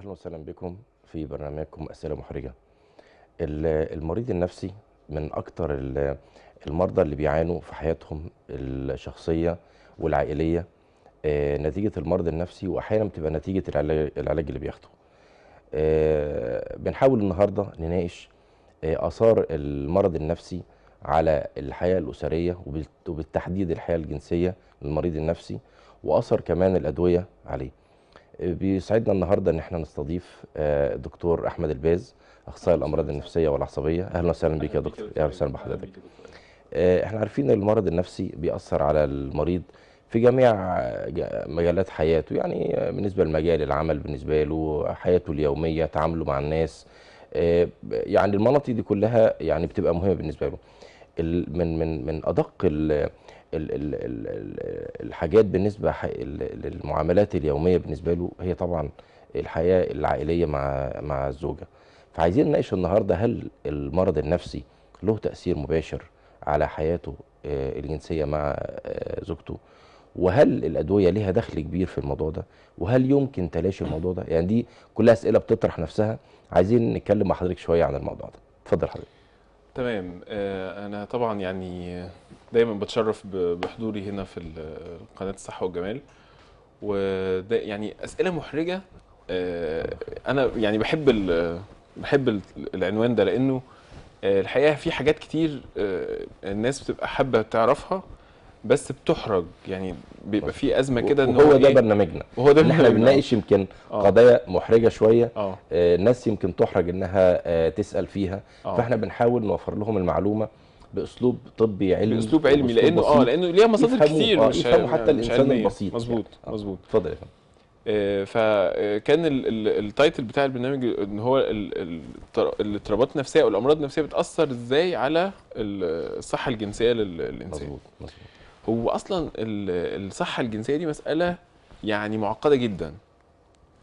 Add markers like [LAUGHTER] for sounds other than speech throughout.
اهلا وسهلا بكم في برنامجكم اسئله محرجه المريض النفسي من اكثر المرضى اللي بيعانوا في حياتهم الشخصيه والعائليه آه، نتيجه المرض النفسي واحيانا بتبقى نتيجه العلاج اللي بياخده آه، بنحاول النهارده نناقش آه، اثار المرض النفسي على الحياه الاسريه وبالتحديد الحياه الجنسيه للمريض النفسي واثر كمان الادويه عليه بيسعدنا النهارده ان احنا نستضيف آه، دكتور احمد الباز اخصائي الامراض النفسيه والعصبيه اهلا وسهلا بك يا دكتور اهلا وسهلا بحضرتك احنا عارفين ان المرض النفسي بيأثر على المريض في جميع مجالات حياته يعني آه، بالنسبه لمجال العمل بالنسبه له حياته اليوميه تعامله مع الناس آه، يعني المناطق دي كلها يعني بتبقى مهمه بالنسبه له من من من ادق الحاجات بالنسبه للمعاملات اليوميه بالنسبه له هي طبعا الحياه العائليه مع مع الزوجه فعايزين نناقش النهارده هل المرض النفسي له تاثير مباشر على حياته آه، الجنسيه مع آه، زوجته وهل الادويه ليها دخل كبير في الموضوع ده وهل يمكن تلاشي الموضوع ده يعني دي كلها اسئله بتطرح نفسها عايزين نتكلم مع حضرتك شويه عن الموضوع ده اتفضل حضرتك تمام آه، انا طبعا يعني دايما بتشرف بحضوري هنا في قناه الصحه والجمال وده يعني اسئله محرجه آه، انا يعني بحب بحب العنوان ده لانه آه، الحقيقه في حاجات كتير الناس بتبقى حابه تعرفها بس بتحرج يعني بيبقى في ازمه كده ان هو ده إيه؟ برنامجنا وهو ده إن احنا بنناقش يمكن آه. قضايا محرجه شويه آه. آه ناس يمكن تحرج انها آه تسال فيها آه. فاحنا بنحاول نوفر لهم المعلومه باسلوب طبي علمي باسلوب علمي لانه اه لانه ليها مصادر كتير آه مش يفهموا حتى يعني مش الانسان البسيط مظبوط يعني. مظبوط اتفضل يا فندم آه، فكان آه، التايتل بتاع البرنامج ان هو الاضطرابات النفسيه او الامراض النفسيه بتاثر ازاي على الصحه الجنسيه للانسان مظبوط مظبوط هو اصلا الصحه الجنسيه دي مساله يعني معقده جدا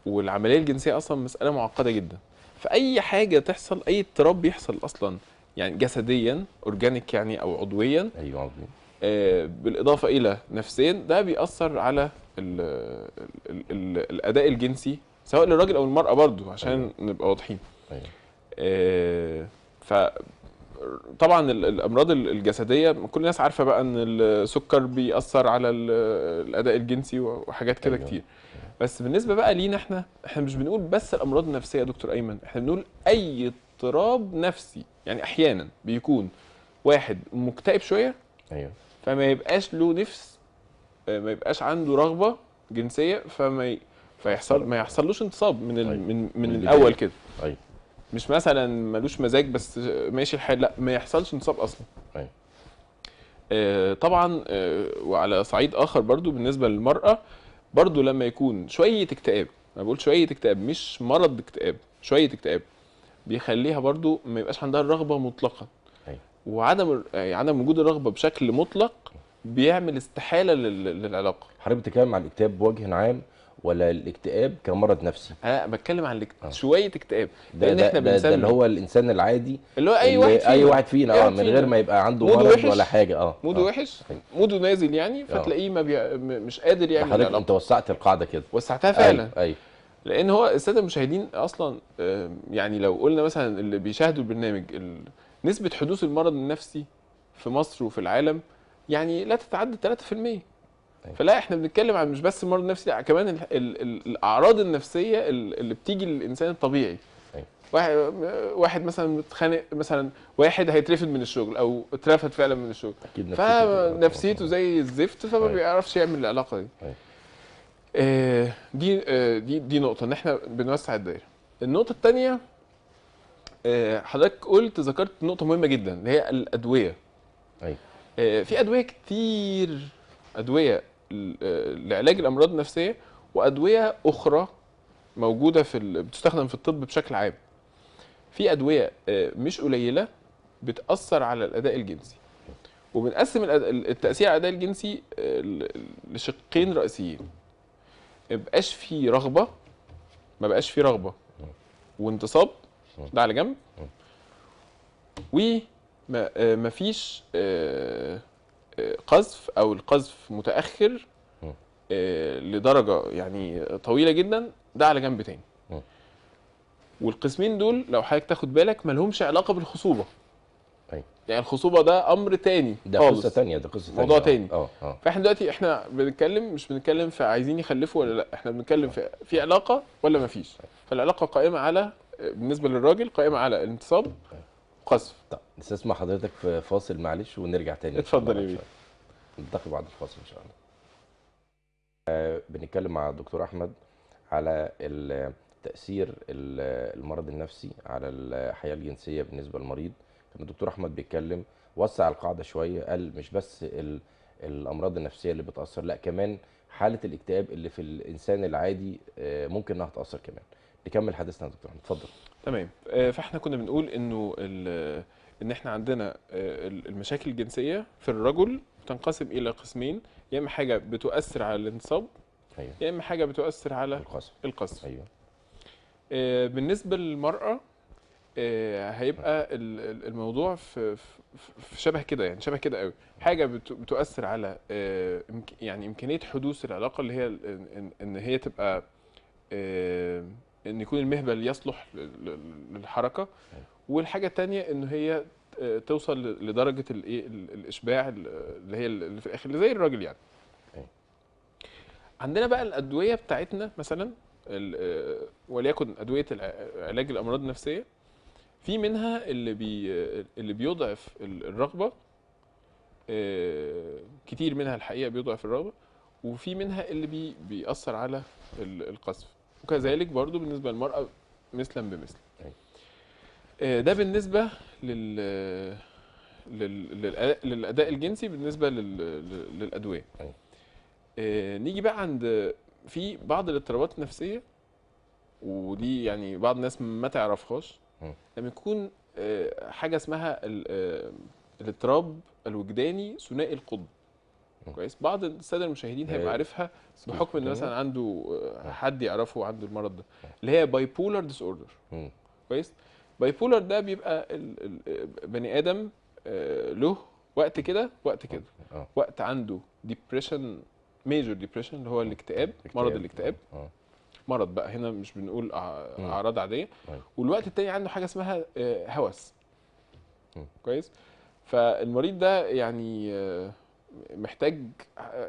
والعمليه الجنسيه اصلا مساله معقده جدا فاي حاجه تحصل اي اضطراب بيحصل اصلا يعني جسديا اورجانيك يعني او عضويا ايوه عضوي آه بالاضافه الى نفسيا ده بيأثر على الـ الـ الـ الاداء الجنسي سواء للراجل او المراه برضو عشان أيوة. نبقى واضحين ايوه آه ف طبعا الامراض الجسديه كل الناس عارفه بقى ان السكر بيأثر على الاداء الجنسي وحاجات كده أيوة. كتير بس بالنسبه بقى لينا احنا احنا مش بنقول بس الامراض النفسيه يا دكتور ايمن احنا بنقول اي اضطراب نفسي يعني احيانا بيكون واحد مكتئب شويه ايوه فما يبقاش له نفس آه، ما يبقاش عنده رغبه جنسيه فما ي... فيحصل ما يحصلوش انتصاب من ال... طيب. من من, من الاول كده ايوه مش مثلا ملوش مزاج بس ماشي الحال لا ما يحصلش نصاب اصلا أيوة. آه، طبعا آه، وعلى صعيد اخر برضو بالنسبه للمراه برضو لما يكون شويه اكتئاب انا بقول شويه اكتئاب مش مرض اكتئاب شويه اكتئاب بيخليها برضو ما يبقاش عندها الرغبه مطلقا أيوة. وعدم يعني عدم وجود الرغبه بشكل مطلق بيعمل استحاله للعلاقه حضرتك بتتكلم عن الاكتئاب بوجه عام ولا الاكتئاب كمرض نفسي انا بتكلم عن آه. شويه اكتئاب ده لان احنا ده, ده اللي هو الانسان العادي اللي هو اي واحد فينا اي آه، واحد فينا اه من غير ما يبقى عنده مرض وحش. ولا حاجه اه موده آه. وحش موده نازل يعني آه. فتلاقيه ما بي... مش قادر يعمل حضرتك انت وسعت القاعده كده وسعتها فعلا ايوه أي. أيوة. لان هو الساده المشاهدين اصلا يعني لو قلنا مثلا اللي بيشاهدوا البرنامج نسبه حدوث المرض النفسي في مصر وفي العالم يعني لا تتعدى 3% طيب. فلا احنا بنتكلم عن مش بس المرض النفسي كمان الـ الـ الـ الاعراض النفسيه اللي بتيجي للانسان الطبيعي طيب. واحد واحد مثلا متخانق مثلا واحد هيترفد من الشغل او اترفد فعلا من الشغل أكيد فنفسيته زي الزفت فما أي. طيب. بيعرفش يعمل العلاقه دي آه دي آه دي دي نقطه ان احنا بنوسع الدايره النقطه الثانيه آه حضرتك قلت ذكرت نقطه مهمه جدا اللي هي الادويه ايوه آه في ادويه كتير ادويه لعلاج الامراض النفسيه وادويه اخرى موجوده في ال... بتستخدم في الطب بشكل عام في ادويه آه، مش قليله بتاثر على الاداء الجنسي وبنقسم التاثير على الاداء الجنسي آه، لشقين رئيسيين مبقاش في رغبه ما بقاش رغبه وانتصاب ده على جنب ومفيش قذف او القذف متاخر آه، لدرجه يعني طويله جدا ده على جنب تاني والقسمين دول لو حضرتك تاخد بالك ما لهمش علاقه بالخصوبه طيب يعني الخصوبه ده امر تاني ده قصه تانية ده قصه تانية موضوع تاني اه اه فاحنا دلوقتي احنا بنتكلم مش بنتكلم في عايزين يخلفوا ولا لا احنا بنتكلم في في علاقه ولا ما فيش فالعلاقه قائمه على بالنسبه للراجل قائمه على الانتصاب قصف طب نسمع حضرتك في فاصل معلش ونرجع تاني اتفضل يا بيه نلتقي بعد الفاصل ان شاء الله آه بنتكلم مع الدكتور احمد على تاثير المرض النفسي على الحياه الجنسيه بالنسبه للمريض كان الدكتور احمد بيتكلم وسع القاعده شويه قال مش بس الامراض النفسيه اللي بتاثر لا كمان حاله الاكتئاب اللي في الانسان العادي آه، ممكن انها تاثر كمان نكمل حديثنا يا دكتور احمد اتفضل تمام آه، فاحنا كنا بنقول انه ان احنا عندنا آه، المشاكل الجنسيه في الرجل تنقسم الى قسمين يا اما حاجه بتؤثر على الانتصاب ايوه يا اما حاجه بتؤثر على القصف, القصف. ايوه آه، بالنسبه للمراه هيبقى الموضوع في في- شبه كده يعني شبه كده قوي حاجه بتؤثر على يعني امكانيه حدوث العلاقه اللي هي ان هي تبقى ان يكون المهبل يصلح للحركه أيوة. والحاجه الثانيه ان هي توصل لدرجه الايه الاشباع اللي هي اللي في الاخر زي الراجل يعني أيوة. عندنا بقى الادويه بتاعتنا مثلا آه، وليكن ادويه علاج الامراض النفسيه في منها اللي بي اللي بيضعف الرغبه آه، كتير منها الحقيقه بيضعف الرغبه وفي منها اللي بي بيأثر على القذف وكذلك برضو بالنسبه للمراه مثلا بمثل آه، ده بالنسبه لل... لل... للاداء الجنسي بالنسبه لل... للادويه آه، نيجي بقى عند في بعض الاضطرابات النفسيه ودي يعني بعض الناس ما تعرفهاش لما يكون آه، حاجه اسمها الاضطراب الوجداني ثنائي القطب كويس بعض الساده المشاهدين هيبقى عارفها بحكم ان مثلا عنده حد يعرفه عنده المرض ده اللي هي باي بولر ديس اوردر كويس باي بولر ده بيبقى بني ادم آه، له وقت كده وقت كده اه. وقت عنده ديبريشن ميجور ديبريشن اللي هو الاكتئاب مرض الاكتئاب اه. مرض بقى هنا مش بنقول اعراض عاديه طيب. والوقت التاني عنده حاجه اسمها هوس كويس فالمريض ده يعني محتاج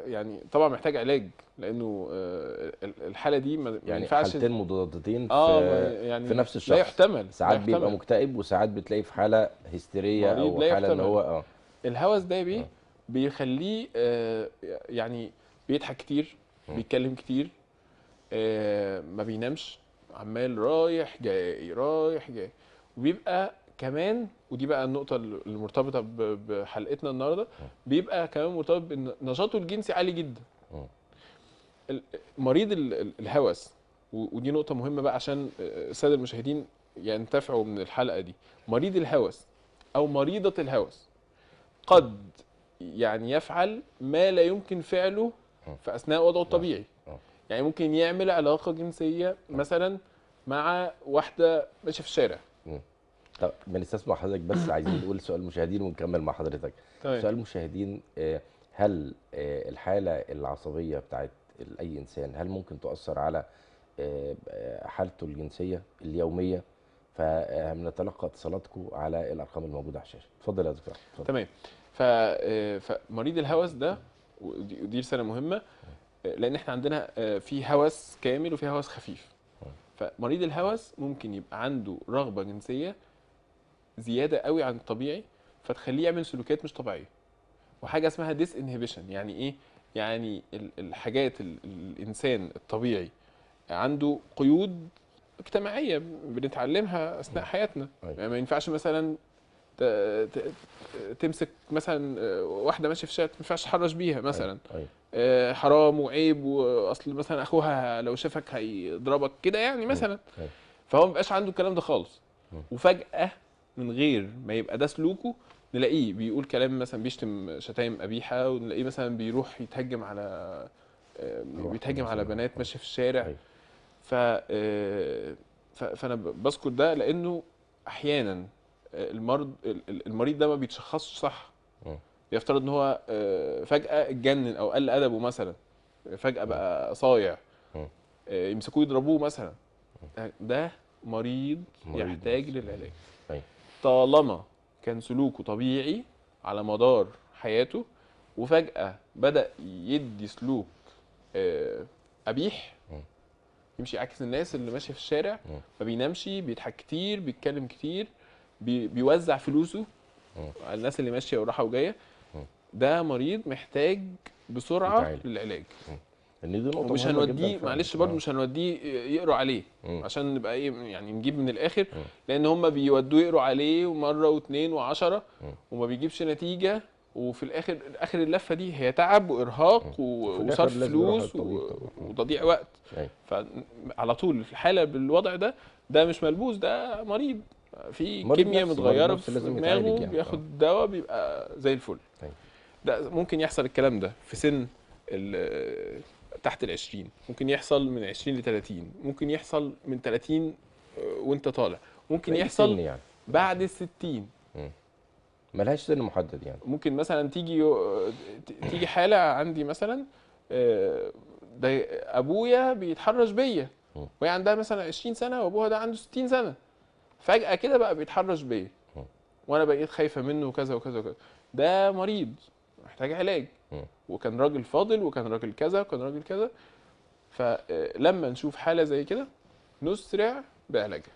يعني طبعا محتاج علاج لانه آه، الحاله دي ما يعني ينفعش حالتين مضادتين في, آه يعني في نفس الشخص لا يحتمل ساعات يحتمل. بيبقى مكتئب وساعات بتلاقيه في حاله هستيريه او حاله ان هو اه الهوس ده بيه آه. بيخليه آه يعني بيضحك كتير بيتكلم كتير آه ما بينامش عمال رايح جاي رايح جاي وبيبقى كمان ودي بقى النقطه المرتبطه بحلقتنا النهارده بيبقى كمان مرتبط بان نشاطه الجنسي عالي جدا مريض الهوس ودي نقطه مهمه بقى عشان الساده المشاهدين ينتفعوا من الحلقه دي مريض الهوس او مريضه الهوس قد يعني يفعل ما لا يمكن فعله في اثناء وضعه الطبيعي يعني ممكن يعمل علاقه جنسيه مثلا مع واحده ماشيه في الشارع طب ما مع حضرتك بس [COUGHS] عايزين نقول سؤال المشاهدين ونكمل مع حضرتك طيب. سؤال المشاهدين آه، هل آه، الحاله العصبيه بتاعت اي انسان هل ممكن تؤثر على آه، حالته الجنسيه اليوميه فبنتلقى اتصالاتكم على الارقام الموجوده على الشاشه اتفضل يا دكتور تمام فمريض الهوس ده ودي رساله مهمه لان احنا عندنا في هوس كامل وفي هوس خفيف فمريض الهوس ممكن يبقى عنده رغبه جنسيه زياده قوي عن الطبيعي فتخليه يعمل سلوكيات مش طبيعيه وحاجه اسمها ديس انهبيشن يعني ايه يعني الحاجات الانسان الطبيعي عنده قيود اجتماعيه بنتعلمها اثناء نعم. حياتنا أيوة. يعني ما ينفعش مثلا تمسك مثلا واحده ماشيه في الشارع ما ينفعش تحرش بيها أيوة، مثلا أيوة. آه، حرام وعيب واصل مثلا اخوها لو شافك هيضربك كده يعني مثلا فهو ما بقاش عنده الكلام ده خالص نعم. وفجاه من غير ما يبقى ده سلوكه نلاقيه بيقول كلام مثلا بيشتم شتايم قبيحه ونلاقيه مثلا بيروح يتهجم على آه، بيتهجم على بنات ماشيه في الشارع أيوه. آه، ف فانا بذكر ده لانه احيانا آه، المرض المريض ده ما بيتشخصش صح يفترض ان هو فجاه اتجنن او قل ادبه مثلا فجاه بقى صايع يمسكوه يضربوه مثلا ده مريض, مريض يحتاج للعلاج طالما كان سلوكه طبيعي على مدار حياته وفجأة بدأ يدي سلوك آه، قبيح يمشي عكس الناس اللي ماشيه في الشارع ما بينامش بيضحك كتير بيتكلم كتير بي بيوزع فلوسه على الناس اللي ماشيه وراحه وجايه ده مريض محتاج بسرعه للعلاج ان دي نقطه مش هنوديه معلش برضه آه. مش هنوديه يقروا عليه م. عشان نبقى ايه يعني نجيب من الاخر م. لان هم بيودوه يقروا عليه مره واثنين وعشرة وما بيجيبش نتيجه وفي الاخر اخر اللفه دي هي تعب وارهاق وصرف فلوس وتضييع وقت أي. فعلى طول الحاله بالوضع ده ده مش ملبوس ده مريض في كيمياء متغيره في دماغه يعني. بياخد آه. دواء بيبقى زي الفل ده ممكن يحصل الكلام ده في سن تحت ال 20 ممكن يحصل من 20 ل 30 ممكن يحصل من 30 آه، وانت طالع ممكن يحصل يعني. بعد ال 60 ملهاش سن محدد يعني ممكن مثلا تيجي تيجي حاله عندي مثلا آه، ده ابويا بيتحرش بيا وهي عندها مثلا 20 سنه وابوها ده عنده 60 سنه فجاه كده بقى بيتحرش بيا وانا بقيت خايفه منه وكذا وكذا وكذا ده مريض محتاج علاج وكان راجل فاضل وكان راجل كذا وكان راجل كذا فلما آه، نشوف حاله زي كده نسرع بعلاجها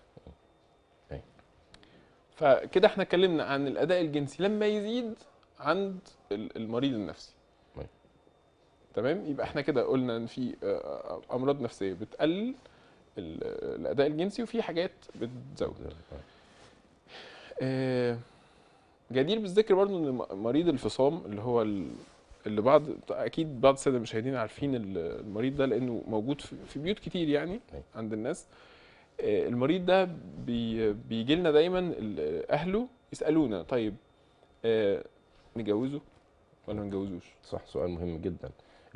فكده احنا اتكلمنا عن الاداء الجنسي لما يزيد عند المريض النفسي تمام يبقى احنا كده قلنا ان في آه، آه، امراض نفسيه بتقلل الاداء الجنسي وفي حاجات بتزود آه جدير بالذكر برضو ان مريض الفصام اللي هو اللي بعض اكيد بعض الساده المشاهدين عارفين المريض ده لانه موجود في بيوت كتير يعني أيوة. عند الناس آه، المريض ده بيجي لنا دايما اهله يسالونا طيب آه، نجوزه ولا ما نجوزوش صح سؤال مهم جدا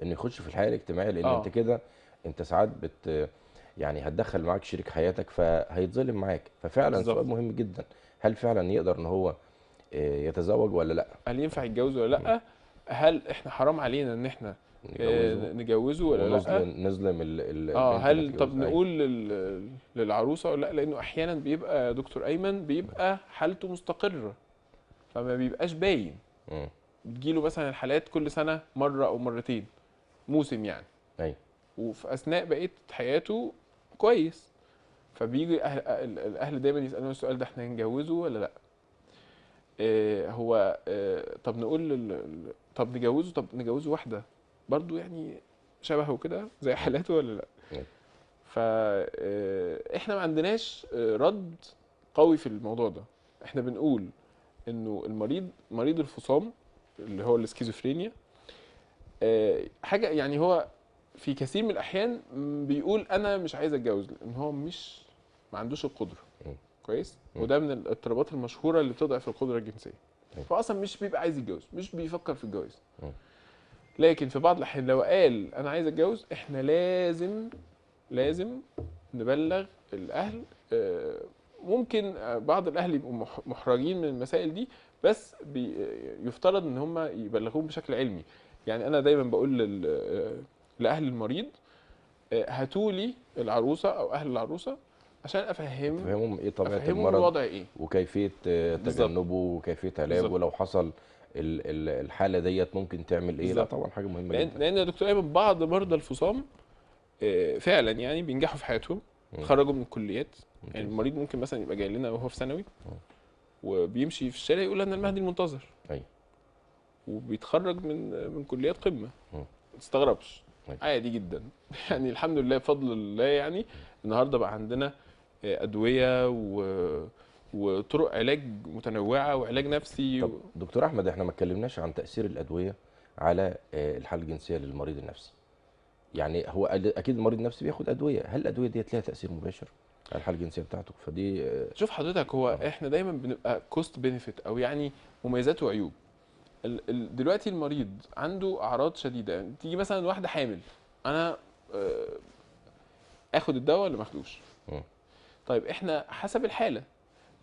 انه يخش في الحياه الاجتماعيه لان آه. انت كده انت ساعات بت يعني هتدخل معاك شريك حياتك فهيتظلم معاك ففعلا بالزبط. سؤال مهم جدا هل فعلا يقدر ان هو آه، يتزوج ولا لا هل ينفع يتجوز ولا لا هل احنا حرام علينا ان احنا آه، نجوزه, نجوزه ولا لا نظلم ال اه هل طب أيوة. نقول للعروسه ولا لا لانه احيانا بيبقى دكتور ايمن بيبقى حالته مستقره فما بيبقاش باين بتجيله مثلا الحالات كل سنه مره او مرتين موسم يعني ايوه وفي اثناء بقيه حياته كويس فبيجي الاهل دايما يسالون السؤال ده احنا هنجوزه ولا لا آه، هو آه، طب نقول لل... طب نجوزه طب نجوزه واحده برضو يعني شبهه كده زي حالاته ولا لا فاحنا آه، ما عندناش رد قوي في الموضوع ده احنا بنقول انه المريض مريض الفصام اللي هو السكيزوفرينيا حاجه يعني هو في كثير من الاحيان بيقول انا مش عايز اتجوز لان هو مش ما عندوش القدره كويس وده من الاضطرابات المشهوره اللي بتضعف القدره الجنسيه فاصلا مش بيبقى عايز يتجوز مش بيفكر في الجواز لكن في بعض الاحيان لو قال انا عايز اتجوز احنا لازم لازم نبلغ الاهل آه، ممكن آه، بعض الاهل يبقوا محرجين من المسائل دي بس يفترض ان هم يبلغوهم بشكل علمي يعني انا دايما بقول آه، لاهل المريض هاتوا لي العروسه او اهل العروسه عشان افهم افهمهم ايه طبيعه أفهمهم المرض الوضع ايه وكيفيه آه، تجنبه وكيفيه علاجه ولو حصل الحاله ديت ممكن تعمل ايه بالزبط. لا طبعا حاجه مهمه لأن جدا لان يا دكتور ايمن بعض مرضى الفصام آه، فعلا يعني بينجحوا في حياتهم خرجوا من الكليات يعني المريض ممكن مثلا يبقى جاي لنا وهو في ثانوي وبيمشي في الشارع يقول انا المهدي المنتظر ايوه وبيتخرج من من كليات قمه ما تستغربش أيوه. عادي جدا [LAUGHS] يعني الحمد لله بفضل الله يعني النهارده بقى عندنا ادويه و وطرق علاج متنوعه وعلاج نفسي طب دكتور احمد احنا ما اتكلمناش عن تاثير الادويه على آه، الحاله الجنسيه للمريض النفسي يعني هو اكيد المريض النفسي بياخد ادويه هل الادويه ديت ليها تاثير مباشر على الحاله الجنسيه بتاعته فدي آه، شوف حضرتك هو أوه. احنا دايما بنبقى كوست بينيفيت او يعني مميزات وعيوب دلوقتي المريض عنده اعراض شديده يعني تيجي مثلا واحده حامل انا آه، اخد الدواء ولا ما اخدوش طيب احنا حسب الحاله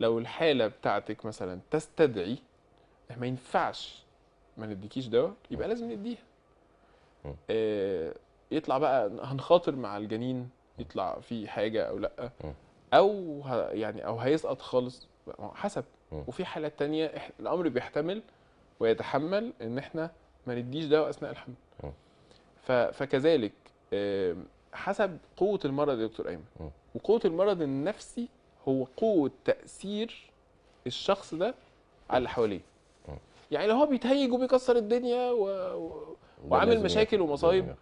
لو الحاله بتاعتك مثلا تستدعي ما ينفعش ما نديكيش دواء يبقى لازم نديها آه يطلع بقى هنخاطر مع الجنين يطلع في حاجه او لا او يعني او هيسقط خالص حسب وفي حالات تانية الامر بيحتمل ويتحمل ان احنا ما نديش دواء اثناء الحمل فكذلك حسب قوه المرض يا دكتور ايمن وقوه المرض النفسي هو قوه تاثير الشخص ده على اللي حواليه يعني لو هو بيتهيج وبيكسر الدنيا و... و... وعامل مشاكل ومصايب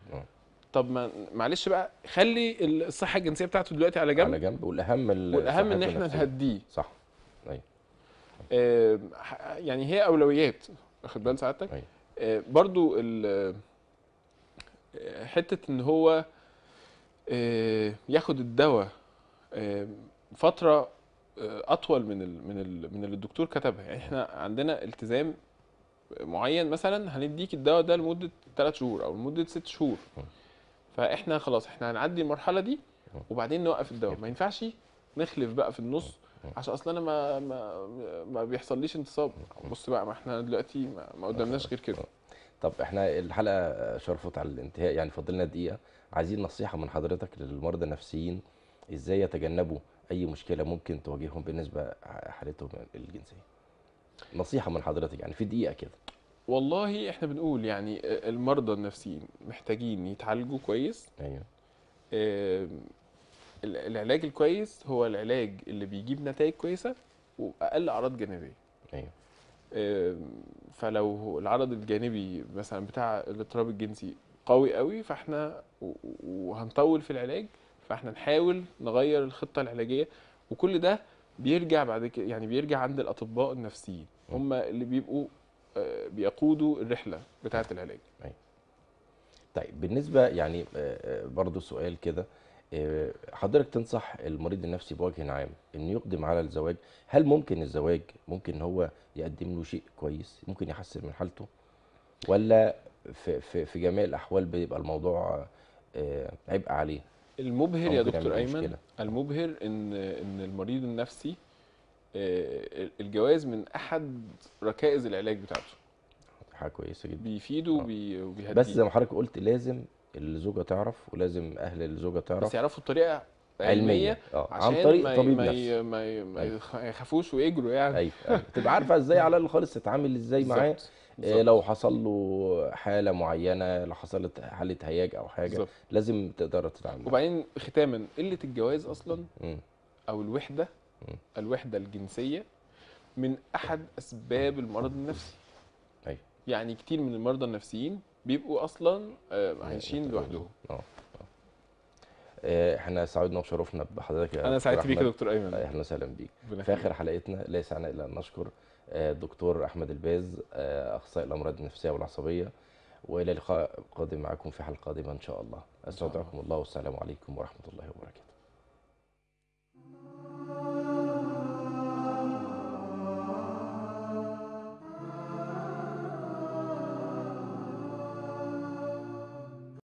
طب ما معلش بقى خلي الصحه الجنسيه بتاعته دلوقتي على جنب على جنب والاهم والاهم ان احنا نهديه صح ايوه آه يعني هي اولويات واخد بال سعادتك أيوة. آه برضو آه، حته ان هو آه ياخد الدواء فتره آه، اطول من الـ من الـ من اللي الدكتور كتبها يعني احنا عندنا التزام معين مثلا هنديك الدواء ده لمده 3 شهور او لمده 6 شهور فاحنا خلاص احنا هنعدي المرحله دي وبعدين نوقف الدواء ما ينفعش نخلف بقى في النص عشان اصل انا ما ما ما بيحصليش انتصاب بص بقى ما احنا دلوقتي ما قدامناش غير كده طب احنا الحلقه شرفت على الانتهاء يعني فاضل لنا دقيقه عايزين نصيحه من حضرتك للمرضى النفسيين ازاي يتجنبوا اي مشكله ممكن تواجههم بالنسبه حالتهم الجنسيه نصيحه من حضرتك يعني في دقيقه كده والله احنا بنقول يعني المرضى النفسيين محتاجين يتعالجوا كويس ايوه آه العلاج الكويس هو العلاج اللي بيجيب نتائج كويسه واقل اعراض جانبيه ايوه آه فلو العرض الجانبي مثلا بتاع الاضطراب الجنسي قوي قوي فاحنا وهنطول في العلاج فاحنا نحاول نغير الخطه العلاجيه وكل ده بيرجع بعد كده يعني بيرجع عند الاطباء النفسيين هم اللي بيبقوا آه، بيقودوا الرحله بتاعه العلاج طيب بالنسبه يعني آه، آه، برضو سؤال كده حضرتك تنصح المريض النفسي بوجه عام انه يقدم على الزواج هل ممكن الزواج ممكن هو يقدم له شيء كويس ممكن يحسن من حالته ولا في, في, في جميع الاحوال بيبقى الموضوع عبء عليه المبهر يا دكتور ايمن مشكلة. المبهر ان ان المريض النفسي آه، الجواز من احد ركائز العلاج بتاعته حاجه كويسه جدا بيفيده آه. وبيهديه بس زي ما حضرتك قلت لازم الزوجه تعرف ولازم اهل الزوجه تعرف بس يعرفوا الطريقه علمية, علمية. آه، عشان عن طريق ما طبيب نفسي ما, أيوه. يخافوش ويجروا يعني ايوه, أيوة. تبقى عارفه ازاي على الاقل خالص تتعامل ازاي معاه بالزبط. لو حصل له حاله معينه لو حصلت حاله هياج او حاجه بالزبط. لازم تقدر تتعامل وبعدين ختاما قله الجواز اصلا م. او الوحده م. الوحده الجنسيه من احد اسباب المرض النفسي ايوه يعني كتير من المرضى النفسيين بيبقوا اصلا آه، أيوه، عايشين لوحدهم اه, آه. آه، احنا سعدنا وشرفنا بحضرتك يا انا سعدت بيك يا دكتور ايمن أيوه، اهلا وسهلا بيك في اخر حلقتنا ليس عنا الا ان نشكر الدكتور احمد الباز آه، اخصائي الامراض النفسيه والعصبيه والى لقاء قادم معكم في حلقه قادمه ان شاء الله استودعكم الله والسلام عليكم ورحمه الله وبركاته